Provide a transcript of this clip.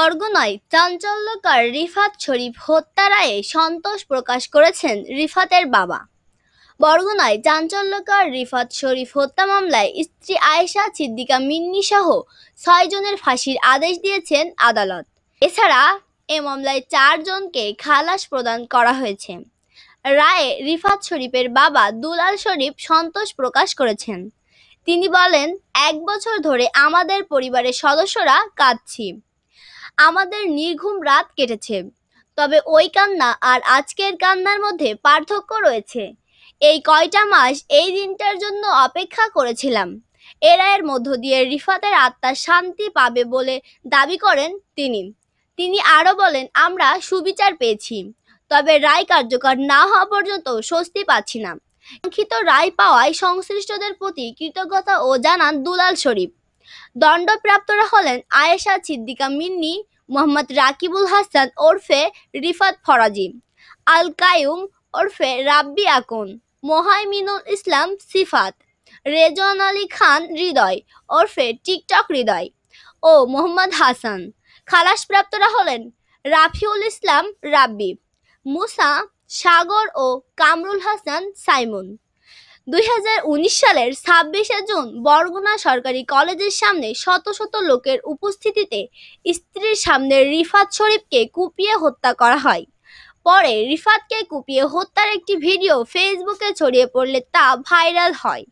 বরগুনায় চাঞ্চল্যকার রিফাত শরীফ হত্যা রায়ে সন্তোষ প্রকাশ করেছেন রিফাতের বাবা বরগুনায় চাঞ্চল্যকার রিফাত শরীফ হত্যা মামলায় স্ত্রী আয়েশা সিদ্দিকা মিন্নি সহ ছয়জনের ফাঁসির আদেশ দিয়েছেন আদালত এছাড়া এ মামলায় চারজনকে খালাস প্রদান করা হয়েছে রায়ে রিফাত শরীফের বাবা দুলাল শরীফ সন্তোষ প্রকাশ করেছেন তিনি বলেন এক বছর ধরে আমাদের পরিবারের সদস্যরা কাঁদছি আমাদের নির্ঘুম রাত কেটেছে তবে ওই কান্না আর আজকের কান্নার মধ্যে পার্থক্য রয়েছে এই কয়টা মাস এই দিনটার জন্য অপেক্ষা করেছিলাম এরা এর মধ্য দিয়ে রিফাতের আত্মা শান্তি পাবে বলে দাবি করেন তিনি তিনি আরও বলেন আমরা সুবিচার পেয়েছি তবে রায় কার্যকর না হওয়া পর্যন্ত স্বস্তি পাচ্ছি না সংক্ষিত রায় পাওয়ায় সংশ্লিষ্টদের প্রতি কৃতজ্ঞতা ও জানান দুলাল শরীফ দণ্ডপ্রাপ্তরা হলেন আয়েশা সিদ্দিকা মিন্নি মোহাম্মদ রাকিবুল হাসান ওরফে রিফাত ফরাজি আল কায়ুম ওরফে রাব্বি আকন মোহাইমিনুল ইসলাম সিফাত রেজন আলী খান হৃদয় ওরফে টিকটক হৃদয় ও মোহাম্মদ হাসান খালাসপ্রাপ্তরা হলেন রাফিউল ইসলাম রাব্বি মুসা সাগর ও কামরুল হাসান সাইমন দুই সালের ছাব্বিশে জুন বরগুনা সরকারি কলেজের সামনে শত শত লোকের উপস্থিতিতে স্ত্রীর সামনে রিফাত শরীফকে কুপিয়ে হত্যা করা হয় পরে রিফাতকে কুপিয়ে হত্যার একটি ভিডিও ফেসবুকে ছড়িয়ে পড়লে তা ভাইরাল হয়